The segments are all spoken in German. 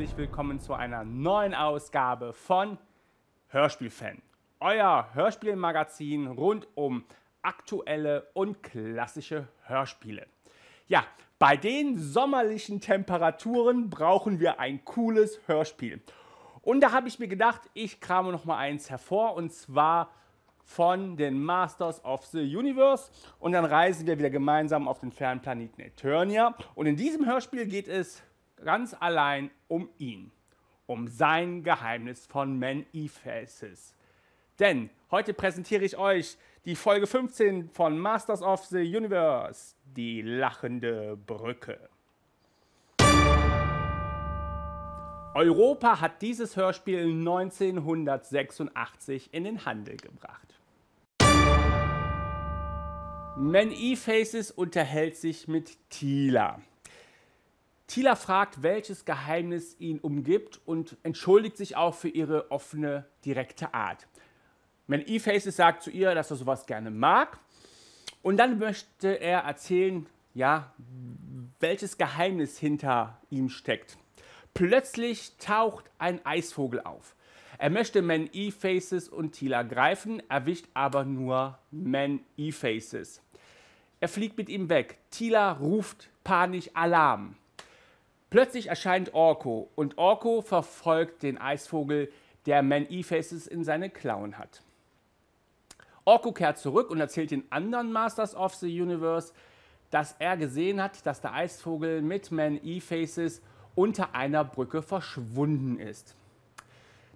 herzlich willkommen zu einer neuen Ausgabe von Hörspielfan. Euer Hörspielmagazin rund um aktuelle und klassische Hörspiele. Ja, bei den sommerlichen Temperaturen brauchen wir ein cooles Hörspiel. Und da habe ich mir gedacht, ich krame noch mal eins hervor und zwar von den Masters of the Universe. Und dann reisen wir wieder gemeinsam auf den fernen Planeten Eternia. Und in diesem Hörspiel geht es ganz allein um ihn, um sein Geheimnis von man Ephesus. Denn heute präsentiere ich euch die Folge 15 von Masters of the Universe, die lachende Brücke. Europa hat dieses Hörspiel 1986 in den Handel gebracht. Man E-Faces unterhält sich mit Thieler. Tila fragt, welches Geheimnis ihn umgibt und entschuldigt sich auch für ihre offene, direkte Art. Man E-Faces sagt zu ihr, dass er sowas gerne mag. Und dann möchte er erzählen, ja, welches Geheimnis hinter ihm steckt. Plötzlich taucht ein Eisvogel auf. Er möchte Man E-Faces und Tila greifen, erwischt aber nur Man E-Faces. Er fliegt mit ihm weg. Tila ruft panisch Alarm. Plötzlich erscheint Orko und Orko verfolgt den Eisvogel, der Man E-Faces in seine Klauen hat. Orko kehrt zurück und erzählt den anderen Masters of the Universe, dass er gesehen hat, dass der Eisvogel mit Man E-Faces unter einer Brücke verschwunden ist.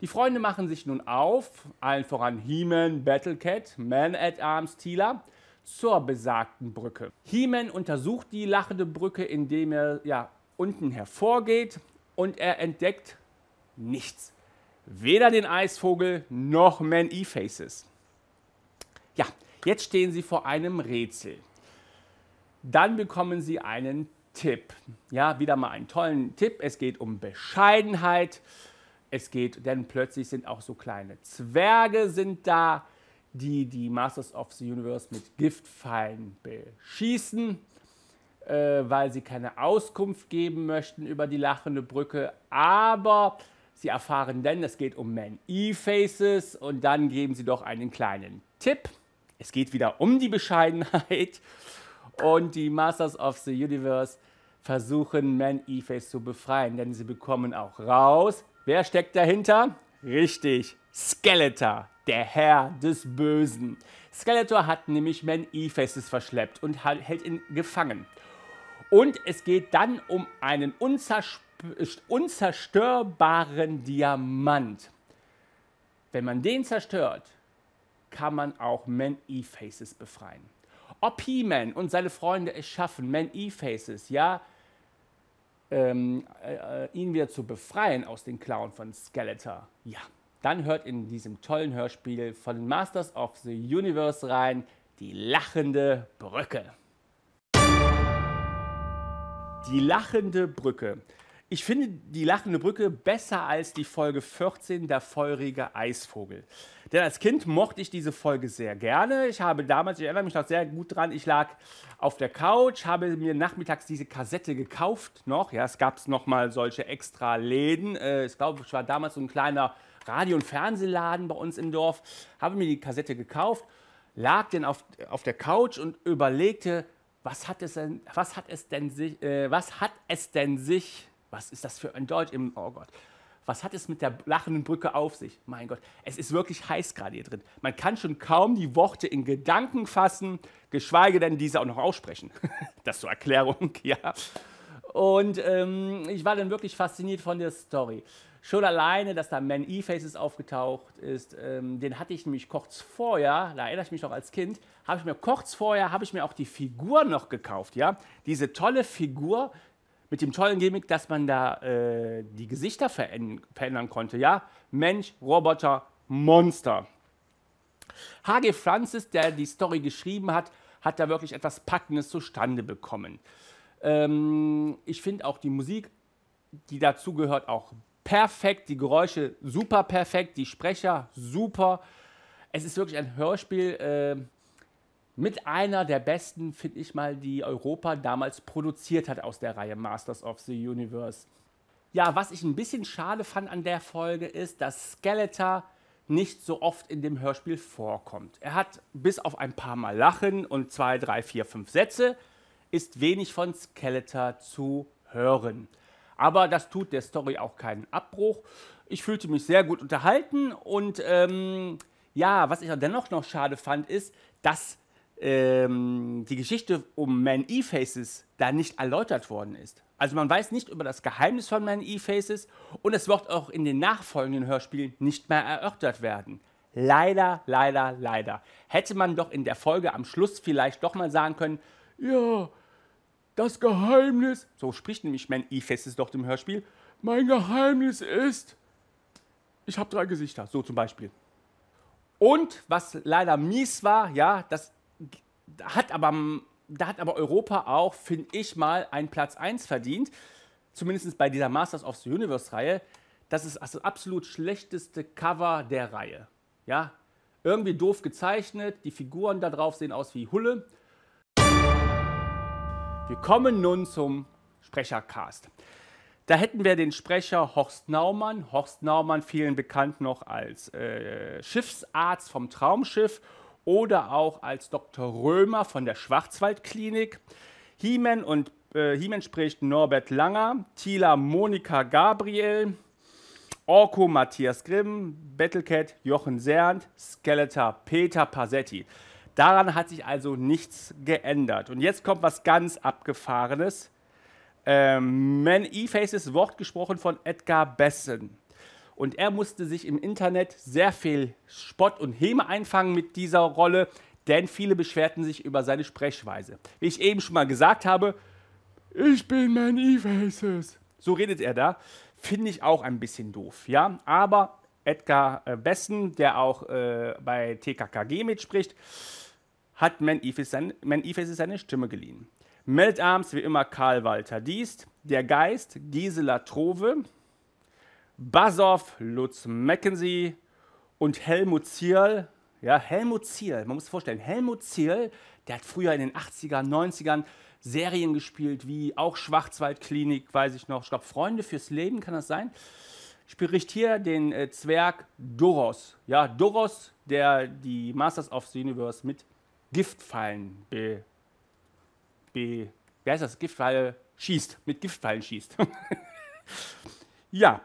Die Freunde machen sich nun auf, allen voran He-Man, Battlecat, Man-at-Arms, Tila, zur besagten Brücke. He-Man untersucht die lachende Brücke, indem er ja, unten hervorgeht und er entdeckt nichts. Weder den Eisvogel noch Man E-Faces. Ja, jetzt stehen sie vor einem Rätsel. Dann bekommen sie einen Tipp. Ja, wieder mal einen tollen Tipp. Es geht um Bescheidenheit. Es geht, denn plötzlich sind auch so kleine Zwerge sind da, die die Masters of the Universe mit Giftpfeilen beschießen äh, weil sie keine Auskunft geben möchten über die lachende Brücke. Aber sie erfahren dann, es geht um Man-E-Faces und dann geben sie doch einen kleinen Tipp. Es geht wieder um die Bescheidenheit und die Masters of the Universe versuchen, Man-E-Face zu befreien, denn sie bekommen auch raus. Wer steckt dahinter? Richtig, Skeletor, der Herr des Bösen. Skeletor hat nämlich Man-E-Faces verschleppt und hält ihn gefangen. Und es geht dann um einen unzerstörbaren Diamant. Wenn man den zerstört, kann man auch Man-E-Faces befreien. Ob He-Man und seine Freunde es schaffen, Man-E-Faces, ja, ähm, äh, äh, ihn wieder zu befreien aus den Klauen von Skeletor, ja, dann hört in diesem tollen Hörspiel von Masters of the Universe rein die lachende Brücke. Die lachende Brücke. Ich finde die lachende Brücke besser als die Folge 14, der feurige Eisvogel. Denn als Kind mochte ich diese Folge sehr gerne. Ich habe damals, ich erinnere mich noch sehr gut dran, ich lag auf der Couch, habe mir nachmittags diese Kassette gekauft noch. Ja, es gab nochmal solche extra Läden. Äh, ich glaube, es war damals so ein kleiner Radio- und Fernsehladen bei uns im Dorf. Habe mir die Kassette gekauft, lag dann auf, auf der Couch und überlegte, was hat es denn, was hat es denn sich, äh, was hat es denn sich, was ist das für ein Deutsch im, oh Gott, was hat es mit der lachenden Brücke auf sich? Mein Gott, es ist wirklich heiß gerade hier drin. Man kann schon kaum die Worte in Gedanken fassen, geschweige denn diese auch noch aussprechen. das zur Erklärung, ja. Und ähm, ich war dann wirklich fasziniert von der Story. Schon alleine, dass da Man E-Faces aufgetaucht ist, ähm, den hatte ich nämlich kurz vorher, da erinnere ich mich noch als Kind, habe ich mir kurz vorher, habe ich mir auch die Figur noch gekauft, ja. Diese tolle Figur mit dem tollen Gimmick, dass man da äh, die Gesichter verändern, konnte, ja. Mensch, Roboter, Monster. H.G. Francis, der die Story geschrieben hat, hat da wirklich etwas Packendes zustande bekommen. Ähm, ich finde auch die Musik, die dazugehört, auch perfekt, die Geräusche super perfekt, die Sprecher super. Es ist wirklich ein Hörspiel äh, mit einer der besten, finde ich mal, die Europa damals produziert hat aus der Reihe Masters of the Universe. Ja, was ich ein bisschen schade fand an der Folge ist, dass Skeletor nicht so oft in dem Hörspiel vorkommt. Er hat bis auf ein paar Mal Lachen und zwei, drei, vier, fünf Sätze ist wenig von Skeletor zu hören. Aber das tut der Story auch keinen Abbruch. Ich fühlte mich sehr gut unterhalten und ähm, ja, was ich auch dennoch noch schade fand, ist, dass ähm, die Geschichte um Man E-Faces da nicht erläutert worden ist. Also man weiß nicht über das Geheimnis von Man E-Faces und es wird auch in den nachfolgenden Hörspielen nicht mehr erörtert werden. Leider, leider, leider. Hätte man doch in der Folge am Schluss vielleicht doch mal sagen können, ja, das Geheimnis, so spricht nämlich mein E-Festes dort im Hörspiel, mein Geheimnis ist, ich habe drei Gesichter, so zum Beispiel. Und was leider mies war, ja, das hat aber, da hat aber Europa auch, finde ich mal, einen Platz 1 verdient, zumindest bei dieser Masters of the Universe-Reihe. Das ist das absolut schlechteste Cover der Reihe. Ja, irgendwie doof gezeichnet, die Figuren da drauf sehen aus wie Hulle wir kommen nun zum Sprechercast. Da hätten wir den Sprecher Horst Naumann. Horst Naumann, vielen bekannt noch als äh, Schiffsarzt vom Traumschiff oder auch als Dr. Römer von der Schwarzwaldklinik. Hiemen und äh, Hiemen spricht Norbert Langer, Tila Monika Gabriel, Orko Matthias Grimm, Battlecat Jochen Serndt, Skeletor Peter Pasetti. Daran hat sich also nichts geändert. Und jetzt kommt was ganz Abgefahrenes. Ähm, Man E-Faces Wort gesprochen von Edgar Bessen. Und er musste sich im Internet sehr viel Spott und Häme einfangen mit dieser Rolle, denn viele beschwerten sich über seine Sprechweise. Wie ich eben schon mal gesagt habe, ich bin Man E-Faces. So redet er da. Finde ich auch ein bisschen doof, ja. Aber Edgar äh, Bessen, der auch äh, bei TKKG mitspricht, hat Man Ifis seine, seine Stimme geliehen. Mit Arms wie immer Karl Walter Diest, der Geist Gisela Trove, Basov Lutz Mackenzie und Helmut Zierl. Ja, Helmut Zierl, man muss sich vorstellen, Helmut Zierl, der hat früher in den 80ern, 90ern Serien gespielt, wie auch Schwarzwaldklinik, weiß ich noch. Ich glaube, Freunde fürs Leben, kann das sein? Spricht hier den äh, Zwerg Doros. Ja, Doros, der die Masters of the Universe mit Giftfallen be, be, wer ist das? Giftpfeile schießt, mit Giftfallen schießt. ja,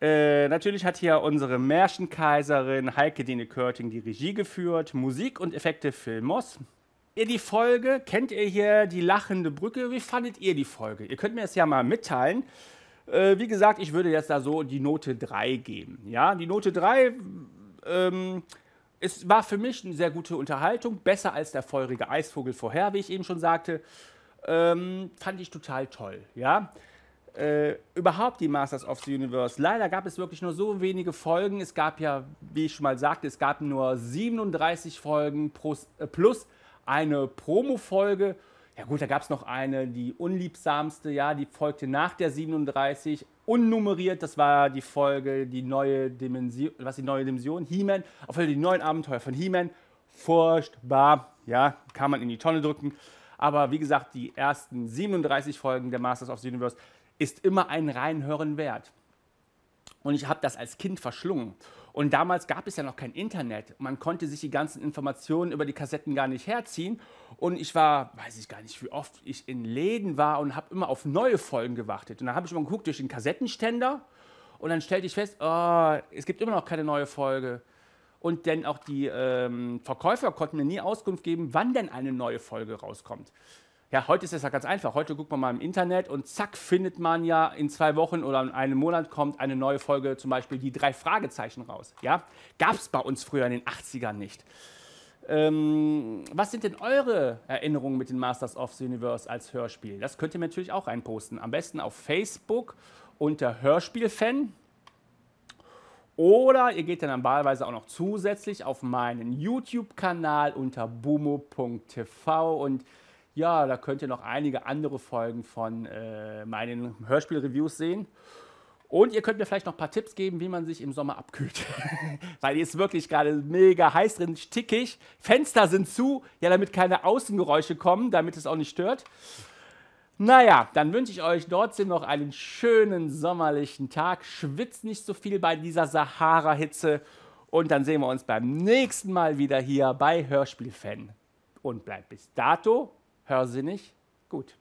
äh, natürlich hat hier unsere Märchenkaiserin Heike Dine Körting die Regie geführt, Musik und Effekte Filmos. Ihr die Folge, kennt ihr hier die lachende Brücke? Wie fandet ihr die Folge? Ihr könnt mir das ja mal mitteilen. Äh, wie gesagt, ich würde jetzt da so die Note 3 geben. Ja, die Note 3 ähm, es war für mich eine sehr gute Unterhaltung, besser als der feurige Eisvogel vorher, wie ich eben schon sagte. Ähm, fand ich total toll, ja. Äh, überhaupt die Masters of the Universe. Leider gab es wirklich nur so wenige Folgen. Es gab ja, wie ich schon mal sagte, es gab nur 37 Folgen plus, äh, plus eine Promo-Folge ja gut, da gab es noch eine, die unliebsamste, ja, die folgte nach der 37, unnummeriert, das war die Folge, die neue Dimension, was die neue Dimension, He-Man, auf jeden die neuen Abenteuer von He-Man, furchtbar, ja, kann man in die Tonne drücken, aber wie gesagt, die ersten 37 Folgen der Masters of the Universe ist immer ein Reinhören wert. Und ich habe das als Kind verschlungen. Und damals gab es ja noch kein Internet. Man konnte sich die ganzen Informationen über die Kassetten gar nicht herziehen. Und ich war, weiß ich gar nicht, wie oft ich in Läden war und habe immer auf neue Folgen gewartet. Und dann habe ich mal geguckt durch den Kassettenständer und dann stellte ich fest, oh, es gibt immer noch keine neue Folge. Und denn auch die ähm, Verkäufer konnten mir nie Auskunft geben, wann denn eine neue Folge rauskommt. Ja, heute ist es ja ganz einfach. Heute guckt man mal im Internet und zack findet man ja in zwei Wochen oder in einem Monat kommt eine neue Folge, zum Beispiel die drei Fragezeichen raus. Ja, gab es bei uns früher in den 80ern nicht. Ähm, was sind denn eure Erinnerungen mit den Masters of the Universe als Hörspiel? Das könnt ihr mir natürlich auch reinposten. Am besten auf Facebook unter Hörspielfan. Oder ihr geht dann normalerweise auch noch zusätzlich auf meinen YouTube-Kanal unter bumo.tv und ja, da könnt ihr noch einige andere Folgen von äh, meinen Hörspiel-Reviews sehen. Und ihr könnt mir vielleicht noch ein paar Tipps geben, wie man sich im Sommer abkühlt. Weil hier ist wirklich gerade mega heiß drin, stickig. Fenster sind zu, ja, damit keine Außengeräusche kommen, damit es auch nicht stört. Naja, dann wünsche ich euch trotzdem noch einen schönen sommerlichen Tag. Schwitzt nicht so viel bei dieser Sahara-Hitze. Und dann sehen wir uns beim nächsten Mal wieder hier bei Hörspielfan. Und bleibt bis dato hörsinnig gut.